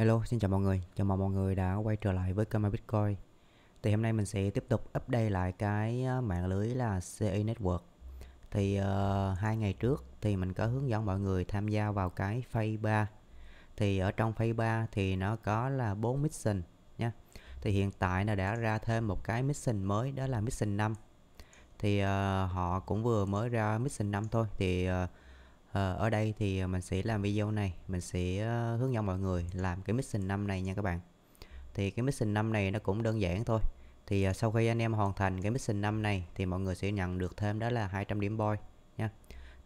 Hello, xin chào mọi người. Chào mừng mọi người đã quay trở lại với kênh Bitcoin. Thì hôm nay mình sẽ tiếp tục update lại cái ờ, mạng lưới là CE Network. Thì uh, hai ngày trước thì mình có hướng dẫn mọi người tham gia vào cái phase 3. Thì ở trong phase 3 thì nó có là 4 mission nha. Thì hiện tại nó đã ra thêm một cái mission mới đó là mission 5. Thì uh, họ cũng vừa mới ra mission 5 thôi thì uh, Ờ, ở đây thì ờ, mình sẽ làm video này mình sẽ ờ, hướng dẫn mọi người làm cái mission năm này nha các bạn thì cái mission năm này nó cũng đơn giản thôi thì sau khi anh em hoàn thành cái mission năm này thì mọi người sẽ nhận được thêm đó là 200 điểm boy nha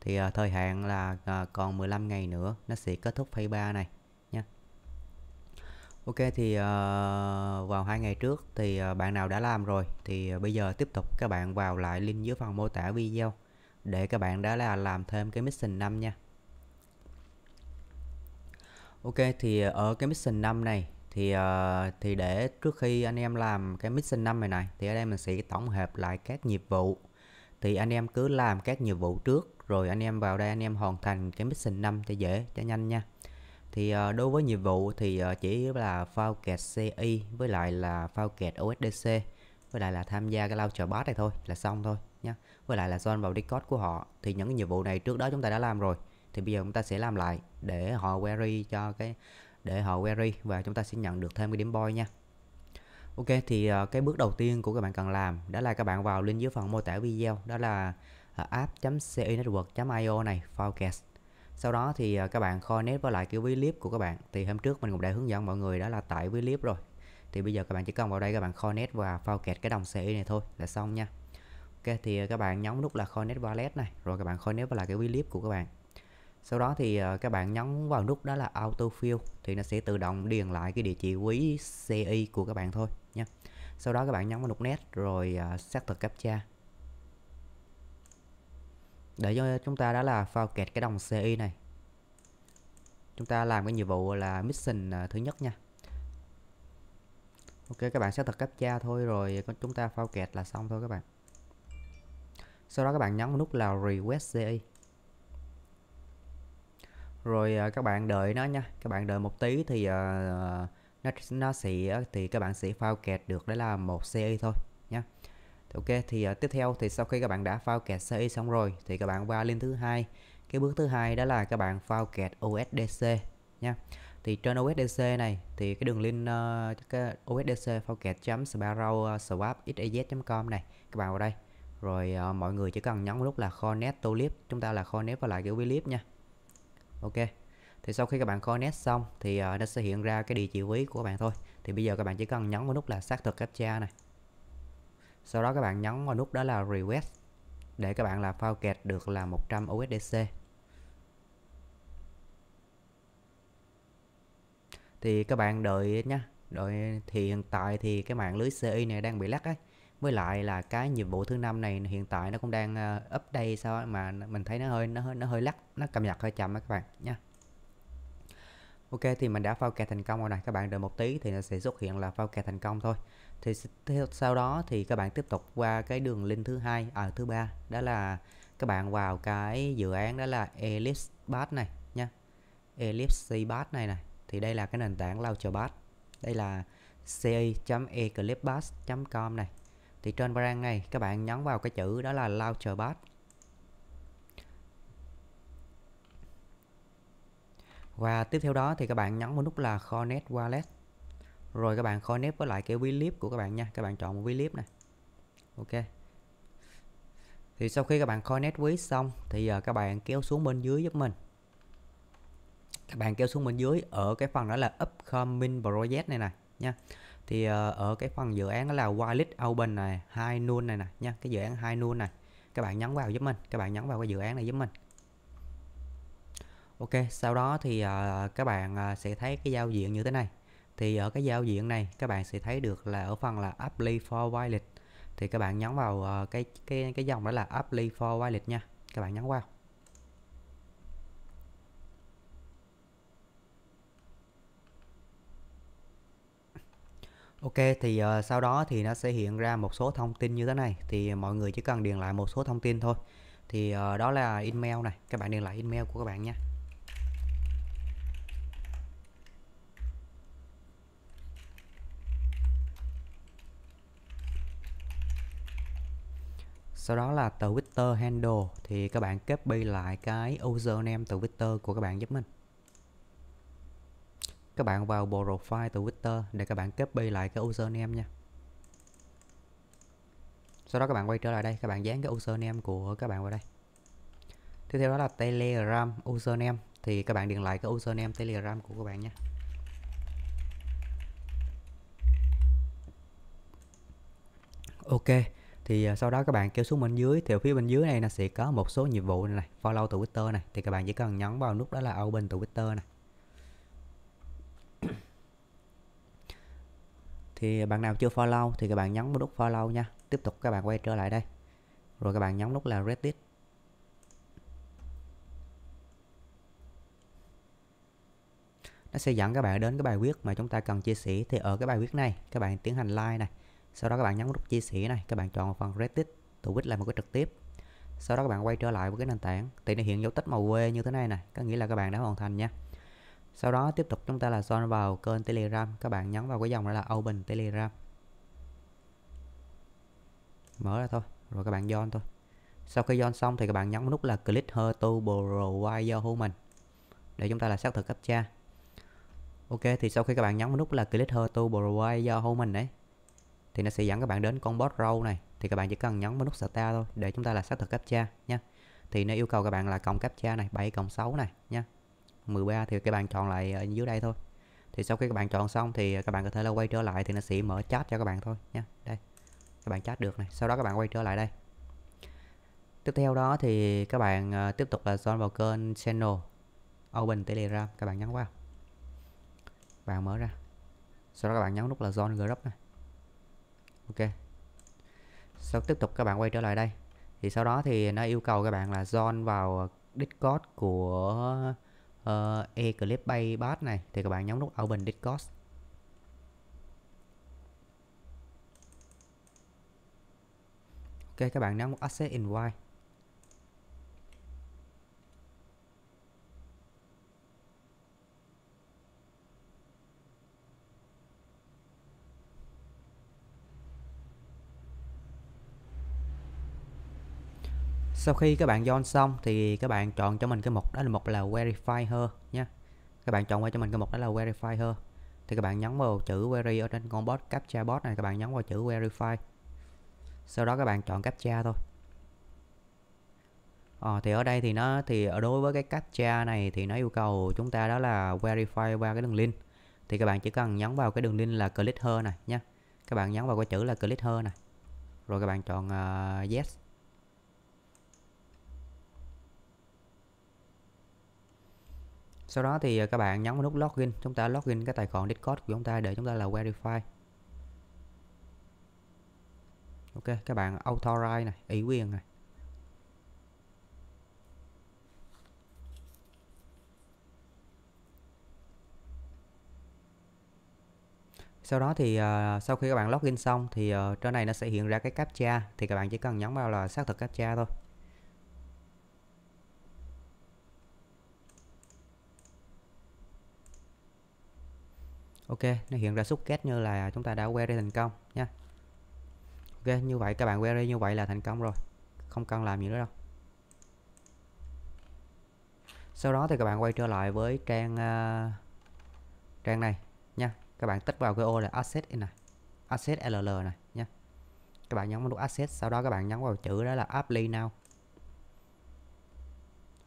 thì thời hạn là còn 15 ngày nữa nó sẽ kết thúc phase 3 này nha Ok thì uh, vào hai ngày trước thì uh, bạn nào đã làm rồi thì uh, bây giờ tiếp tục các bạn vào lại link dưới phần mô tả video để các bạn đó là làm thêm cái mission 5 nha Ok thì ở cái mission 5 này thì ờ, thì để trước khi anh em làm cái mission 5 này này thì ở đây mình sẽ tổng hợp lại các nhiệm vụ thì anh em cứ làm các nhiệm vụ trước rồi anh em vào đây anh em hoàn thành cái mission 5 cho dễ cho nhanh nha thì ờ, đối với nhiệm vụ thì ờ, chỉ là phao kẹt CI với lại là phao kẹt OSDC với lại là tham gia cái launcher bot này thôi là xong thôi nhé với lại là join vào discord của họ thì những cái nhiệm vụ này trước đó chúng ta đã làm rồi thì bây giờ chúng ta sẽ làm lại để họ query cho cái để họ query và chúng ta sẽ nhận được thêm cái điểm boy nha Ok thì ờ, cái bước đầu tiên của các bạn cần làm đó là các bạn vào link dưới phần mô tả video đó là ờ, app.cinetwork.io này forecast sau đó thì ờ, các bạn connect với lại cái ví clip của các bạn thì hôm trước mình cũng đã hướng dẫn mọi người đó là tải ví clip rồi thì bây giờ các bạn chỉ cần vào đây các bạn connect và phao kẹt cái đồng CE này thôi là xong nha ok thì ờ, các bạn nhấn nút là connect wallet này rồi các bạn connect vào là cái clip của các bạn sau đó thì ờ, các bạn nhấn vào nút đó là auto fill thì nó sẽ tự động điền lại cái địa chỉ quý CE của các bạn thôi nha sau đó các bạn nhấn vào nút net rồi ờ, xác thực captcha để cho chúng ta đã là phao kẹt cái đồng CI này chúng ta làm cái nhiệm vụ là mission thứ nhất nha ok các bạn sẽ thật cha thôi rồi chúng ta phao kẹt là xong thôi các bạn sau đó các bạn nhấn nút là request CI rồi à, các bạn đợi nó nha các bạn đợi một tí thì uh, nó nó sẽ thì các bạn sẽ phao kẹt được đấy là một CI thôi nha ok thì uh, tiếp theo thì sau khi các bạn đã phao kẹt CI xong rồi thì các bạn qua link thứ hai cái bước thứ hai đó là các bạn phao kẹt USDC nha thì trên USDC này thì cái đường link uh, cái OSDC Falcet.sparrow ờ, swap xez.com này các bạn vào đây rồi uh, mọi người chỉ cần nhấn nút là connect to list chúng ta là connect và lại cái ví list nha ok thì sau khi các bạn connect xong thì uh, nó sẽ hiện ra cái địa chỉ ví của các bạn thôi thì bây giờ các bạn chỉ cần nhấn vào nút là xác thực captcha này sau đó các bạn nhấn vào nút đó là request để các bạn là phao được là 100 USDC thì các bạn đợi nhé đợi thì hiện tại thì cái mạng lưới CI này đang bị lắc ấy với lại là cái nhiệm vụ thứ năm này hiện tại nó cũng đang uh, update sao mà mình thấy nó hơi nó hơi nó hơi lắc nó cập nhật hơi chậm các bạn nha Ok thì mình đã phao kè thành công rồi này các bạn đợi một tí thì nó sẽ xuất hiện là phao kè thành công thôi thì sau đó thì các bạn tiếp tục qua cái đường link thứ hai ở à, thứ ba đó là các bạn vào cái dự án đó là Ellipse Path này nha Ellipse Path này này thì đây là cái nền tảng Launchpad đây là ce. eclipsebash com này thì trên trang này các bạn nhấn vào cái chữ đó là Launchpad và tiếp theo đó thì các bạn nhấn vào nút là Connect Wallet rồi các bạn connect với lại cái WeLib của các bạn nha các bạn chọn WeLib này ok thì sau khi các bạn connect với xong thì giờ các bạn kéo xuống bên dưới giúp mình các bạn kéo xuống bên dưới ở cái phần đó là upcoming project này nè nha thì ờ, ở cái phần dự án đó là wallet open này hai noon này nè nha cái dự án hai noon này các bạn nhấn vào giúp mình các bạn nhấn vào cái dự án này giúp mình ok sau đó thì ờ, các bạn ờ, sẽ thấy cái giao diện như thế này thì ở cái giao diện này các bạn sẽ thấy được là ở phần là apply for wallet thì các bạn nhấn vào cái cái cái dòng đó là apply for wallet nha các bạn nhấn vào Ok thì uh, sau đó thì nó sẽ hiện ra một số thông tin như thế này thì mọi người chỉ cần điền lại một số thông tin thôi thì uh, đó là email này các bạn điền lại email của các bạn nhé. sau đó là Twitter handle thì các bạn copy lại cái username Twitter của các bạn giúp mình các bạn vào bộ profile từ Twitter để các bạn copy lại cái username nha sau đó các bạn quay trở lại đây các bạn dán cái username của các bạn vào đây tiếp theo đó là telegram username thì các bạn điền lại cái username telegram của các bạn nhé ok thì à, sau đó các bạn kéo xuống bên dưới thì ở phía bên dưới này là sẽ có một số nhiệm vụ này, này follow từ Twitter này thì các bạn chỉ cần nhấn vào nút đó là open từ Twitter này thì bạn nào chưa follow thì các bạn nhấn nút follow nha tiếp tục các bạn quay trở lại đây rồi các bạn nhấn nút là reddit nó sẽ dẫn các bạn đến cái bài viết mà chúng ta cần chia sẻ thì ở cái bài viết này các bạn tiến hành like này sau đó các bạn nhấn nút chia sẻ này các bạn chọn phần reddit tụi quýt là một cái trực tiếp sau đó các bạn quay trở lại với cái nền tảng thì nó hiện dấu tích màu quê như thế này này có nghĩa là các bạn đã hoàn thành nha sau đó tiếp tục chúng ta là join vào kênh telegram các bạn nhấn vào cái dòng đó là open telegram mở ra thôi rồi các bạn join thôi sau khi join xong thì các bạn nhấn nút là click her to provide Yahoo mình để chúng ta là xác thực captcha ok thì sau khi các bạn nhấn nút là click her to provide Yahoo mình đấy thì nó sẽ dẫn các bạn đến con bot row này thì các bạn chỉ cần nhấn vào nút start thôi để chúng ta là xác thực captcha nha thì nó yêu cầu các bạn là cộng captcha này 7 cộng 6 này nha 13 thì các bạn chọn lại ở ờ, dưới đây thôi thì sau khi các bạn chọn xong thì ờ, các bạn có thể là quay trở lại thì nó sẽ mở chat cho các bạn thôi nha đây các bạn chat được này sau đó các bạn quay trở lại đây tiếp theo đó thì các bạn ờ, tiếp tục là join vào kênh channel open telegram các bạn nhấn vào bạn mở ra sau đó các bạn nhấn nút là join group này ok sau tiếp tục các bạn quay trở lại đây thì sau đó thì nó yêu cầu các bạn là join vào discord của uh, ờ, e bay bass này thì các bạn nhấn nút open discord ok các bạn nhấn nút access invite sau khi các bạn join xong thì các bạn chọn cho mình cái mục đó là mục là verify her nha các bạn chọn qua cho mình cái mục đó là verify her thì các bạn nhấn vào chữ query ở trên con bot captcha bot này các bạn nhấn vào chữ verify sau đó các bạn chọn captcha thôi Ờ, thì ở đây thì nó thì ở đối với cái captcha này thì nó yêu cầu chúng ta đó là verify qua cái đường link thì các bạn chỉ cần nhấn vào cái đường link là click her này nha các bạn nhấn vào cái chữ là click her này rồi các bạn chọn uh, yes sau đó thì à, các bạn nhấn vào nút login chúng ta login cái tài khoản discord của chúng ta để chúng ta là verify ok các bạn authorize này ủy quyền này sau đó thì uh, sau khi các bạn login xong thì uh, trên này nó sẽ hiện ra cái captcha thì các bạn chỉ cần nhấn vào là xác thực captcha thôi ok nó hiện ra xúc kết như là chúng ta đã query thành công nha ok như vậy các bạn query như vậy là thành công rồi không cần làm gì nữa đâu sau đó thì các bạn quay trở lại với trang uh, trang này nha các bạn tích vào cái ô là asset in này asset ll này nha các bạn nhấn vào nút asset sau đó các bạn nhấn vào chữ đó là apply now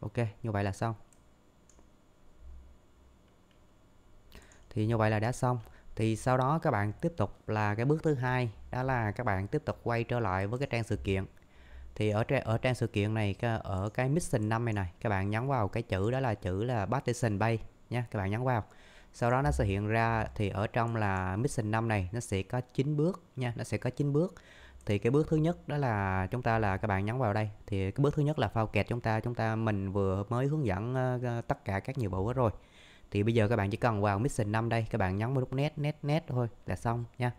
ok như vậy là xong thì như vậy là đã xong thì sau đó các bạn tiếp tục là cái bước thứ hai đó là các bạn tiếp tục quay trở lại với cái trang sự kiện thì ở trang, ở trang sự kiện này ở cái mission 5 này này các bạn nhấn vào cái chữ đó là chữ là partition bay nha các bạn nhấn vào sau đó nó sẽ hiện ra thì ở trong là mission 5 này nó sẽ có 9 bước nha nó sẽ có 9 bước thì cái bước thứ nhất đó là chúng ta là các bạn nhấn vào đây thì cái bước thứ nhất là phao kẹt chúng ta chúng ta mình vừa mới hướng dẫn ờ, tất cả các nhiệm vụ hết rồi thì bây giờ các bạn chỉ cần vào mission 5 đây các bạn nhấn vào nút net net net thôi là xong nha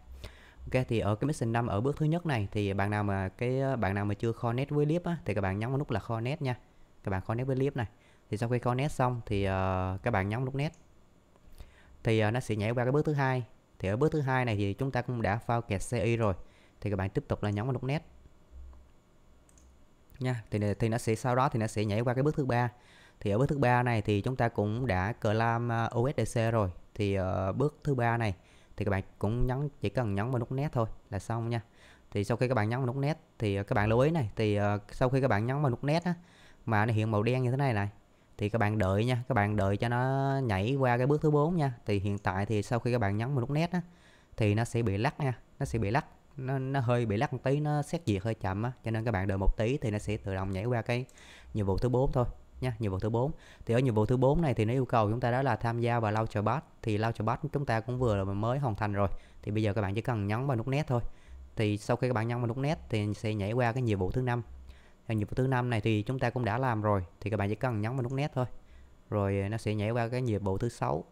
Ok thì ở cái mission 5 ở bước thứ nhất này thì bạn nào mà cái bạn nào mà chưa kho connect với clip á thì các bạn nhấn vào nút là kho connect nha. Các bạn kho connect với clip này. Thì sau khi kho connect xong thì uh, các bạn nhấn nút net. Thì uh, nó sẽ nhảy qua cái bước thứ hai. Thì ở bước thứ hai này thì chúng ta cũng đã file kẹt CI rồi. Thì các bạn tiếp tục là nhấn vào nút net. Nha, thì thì nó sẽ sau đó thì nó sẽ nhảy qua cái bước thứ ba thì ở bước thứ ba này thì chúng ta cũng đã claim à, USDC rồi thì ở ờ, bước thứ ba này thì các bạn cũng nhấn chỉ cần nhấn vào nút nét thôi là xong nha thì sau khi các bạn nhấn vào nút nét thì ờ, các bạn lưu ý này thì ờ, sau khi các bạn nhấn vào nút nét á mà nó hiện màu đen như thế này này thì các bạn đợi nha các bạn đợi cho nó nhảy qua cái bước thứ 4 nha thì hiện tại thì sau khi các bạn nhấn vào nút nét á thì nó sẽ bị lắc nha nó sẽ bị lắc nó, nó hơi bị lắc một tí nó xét duyệt hơi chậm á cho nên các bạn đợi một tí thì nó sẽ tự động nhảy qua cái nhiệm vụ thứ 4 thôi nha nhiệm vụ thứ 4 thì ở nhiệm vụ thứ 4 này thì nó yêu cầu chúng ta đó là tham gia vào launcher bot thì launcher bot chúng ta cũng vừa là mới hoàn thành rồi thì bây giờ các bạn chỉ cần nhấn vào nút nét thôi thì sau khi các bạn nhấn vào nút nét thì sẽ nhảy qua cái nhiệm vụ thứ năm nhiệm vụ thứ năm này thì chúng ta cũng đã làm rồi thì các bạn chỉ cần nhấn vào nút nét thôi rồi nó sẽ nhảy qua cái nhiệm vụ thứ sáu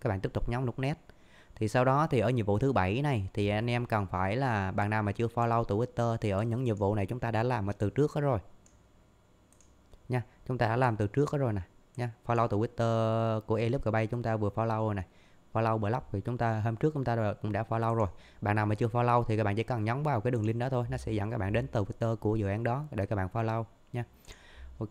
các bạn tiếp tục nhấn nút nét thì sau đó thì ở nhiệm vụ thứ bảy này thì anh em cần phải là bạn nào mà chưa follow twitter thì ở những nhiệm vụ này chúng ta đã làm ở từ trước hết rồi chúng ta đã làm từ trước đó rồi nè nha follow từ Twitter của Elip Bay chúng ta vừa follow rồi nè follow blog thì chúng ta hôm trước chúng ta cũng đã follow rồi bạn nào mà chưa follow thì các bạn chỉ cần nhấn vào cái đường link đó thôi nó sẽ dẫn các bạn đến từ Twitter của dự án đó để các bạn follow nha ok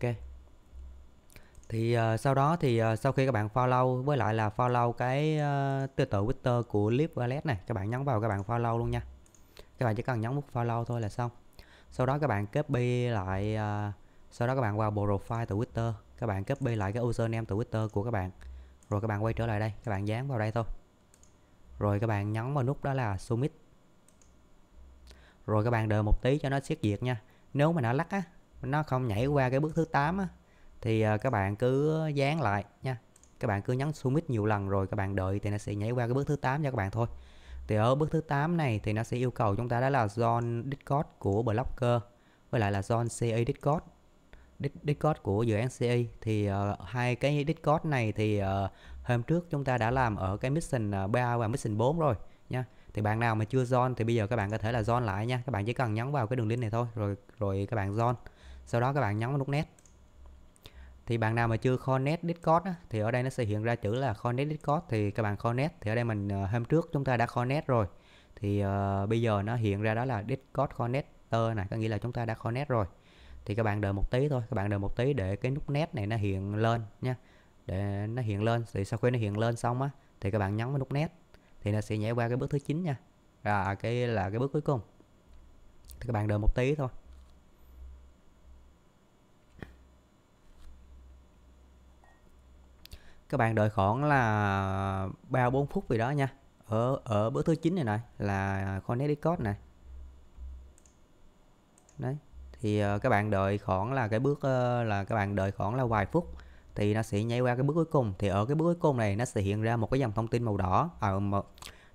thì uh, sau đó thì uh, sau khi các bạn follow với lại là follow cái uh, tư tự Twitter của Lip Wallet này các bạn nhấn vào các bạn follow luôn nha các bạn chỉ cần nhấn nút follow thôi là xong sau đó các bạn copy lại uh, sau đó các bạn vào profile từ Twitter các bạn copy lại cái username từ Twitter của các bạn rồi các bạn quay trở lại đây các bạn dán vào đây thôi rồi các bạn nhấn vào nút đó là submit rồi các bạn đợi một tí cho nó xét duyệt nha nếu mà nó lắc á nó không nhảy qua cái bước thứ 8 á thì ờ, các bạn cứ dán lại nha các bạn cứ nhấn submit nhiều lần rồi các bạn đợi thì nó sẽ nhảy qua cái bước thứ 8 cho các bạn thôi thì ở bước thứ 8 này thì nó sẽ yêu cầu chúng ta đó là zone Discord của Blocker với lại là zone CA Discord Discord của dự án CE thì uh, hai cái Discord này thì uh, hôm trước chúng ta đã làm ở cái mission 3 ờ, và mission 4 rồi nha. Thì bạn nào mà chưa join thì bây giờ các bạn có thể là join lại nha. Các bạn chỉ cần nhấn vào cái đường link này thôi rồi rồi các bạn join. Sau đó các bạn nhấn vào nút net. Thì bạn nào mà chưa connect Discord á, thì ở đây nó sẽ hiện ra chữ là connect Discord thì các bạn connect thì ở đây mình uh, hôm trước chúng ta đã connect rồi. Thì uh, bây giờ nó hiện ra đó là Discord connector này, có nghĩa là chúng ta đã connect rồi thì các bạn đợi một tí thôi các bạn đợi một tí để cái nút nét này nó hiện lên nha để nó hiện lên thì sau khi nó hiện lên xong á thì các bạn nhấn vào nút nét thì nó sẽ nhảy qua cái bước thứ 9 nha à, cái là cái bước cuối cùng thì các bạn đợi một tí thôi các bạn đợi khoảng là ba bốn phút gì đó nha ở ở bước thứ 9 này này là connect code này đấy thì ờ, các bạn đợi khoảng là cái bước ờ, là các bạn đợi khoảng là vài phút thì nó sẽ nhảy qua cái bước cuối cùng thì ở cái bước cuối cùng này nó sẽ hiện ra một cái dòng thông tin màu đỏ à,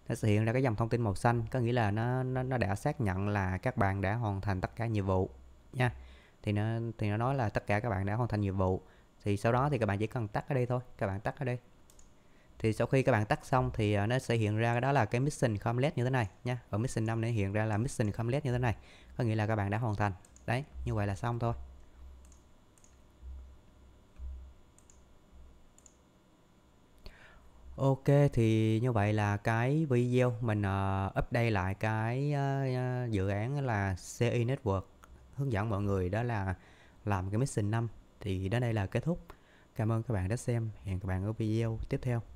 nó sẽ hiện ra cái dòng thông tin màu xanh có nghĩa là nó nó, nó đã xác nhận là các bạn đã hoàn thành tất cả nhiệm vụ nha thì nó thì nó nói là tất cả các bạn đã hoàn thành nhiệm vụ thì sau đó thì các bạn chỉ cần tắt ở đây thôi các bạn tắt ở đây thì sau khi các bạn tắt xong thì ờ, nó sẽ hiện ra đó là cái mission complete như thế này nha ở mission 5 nó hiện ra là mission complete như thế này có nghĩa là các bạn đã hoàn thành đấy như vậy là xong thôi Ok thì như vậy là cái video mình uh, update lại cái uh, dự án là CI Network hướng dẫn mọi người đó là làm cái mission 5 thì đến đây là kết thúc. Cảm ơn các bạn đã xem. Hẹn các bạn ở video tiếp theo.